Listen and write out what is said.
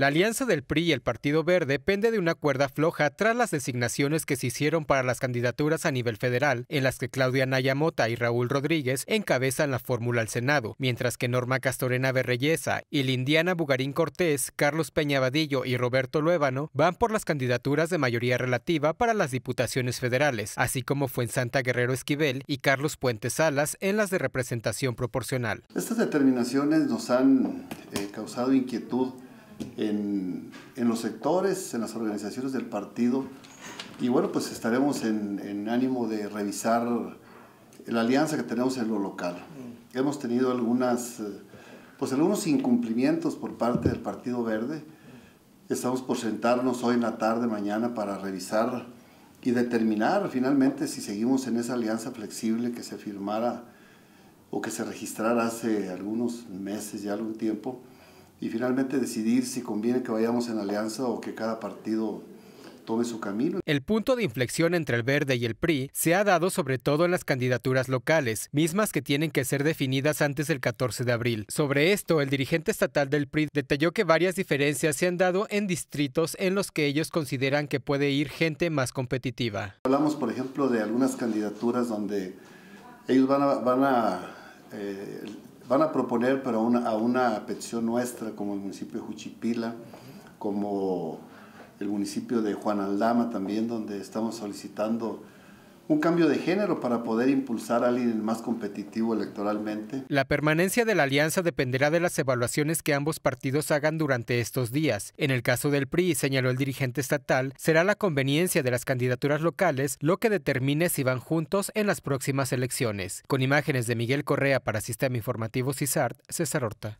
La alianza del PRI y el Partido Verde pende de una cuerda floja tras las designaciones que se hicieron para las candidaturas a nivel federal, en las que Claudia Nayamota y Raúl Rodríguez encabezan la fórmula al Senado, mientras que Norma Castorena Berreyesa y Lindiana Bugarín Cortés, Carlos Peña Vadillo y Roberto Luébano van por las candidaturas de mayoría relativa para las diputaciones federales, así como fue en Santa Guerrero Esquivel y Carlos Puentes Salas en las de representación proporcional. Estas determinaciones nos han eh, causado inquietud en, los sectores, en las organizaciones del partido. Y bueno, pues estaremos en, ánimo de revisar la alianza que tenemos en lo local. Mm. Hemos tenido algunas, eh, pues algunos incumplimientos por parte del Partido Verde. Estamos por sentarnos hoy en la tarde, mañana, para revisar y determinar finalmente si seguimos en esa alianza flexible que se firmara o que se registrara hace algunos meses, ya algún tiempo, y finalmente decidir si conviene que vayamos en alianza o que cada partido tome su camino. El punto de inflexión entre el verde y el PRI se ha dado sobre todo en las candidaturas locales, mismas que tienen que ser definidas antes del 14 de abril. Sobre esto, el dirigente estatal del PRI detalló que varias diferencias se han dado en distritos en los que ellos consideran que puede ir gente más competitiva. Hablamos, por ejemplo, de algunas candidaturas donde ellos van a, van a eh, van a proponer para a una, a una petición nuestra como el municipio de Juchipila, como el municipio de Juan Aldama también, donde estamos solicitando un cambio de género para poder impulsar a alguien más competitivo electoralmente. La permanencia de la alianza dependerá de las evaluaciones que ambos partidos hagan durante estos días. En el caso del PRI, señaló el dirigente estatal, será la conveniencia de las candidaturas locales lo que determine si van juntos en las próximas elecciones. Con imágenes de Miguel Correa para Sistema Informativo CISART, César Horta.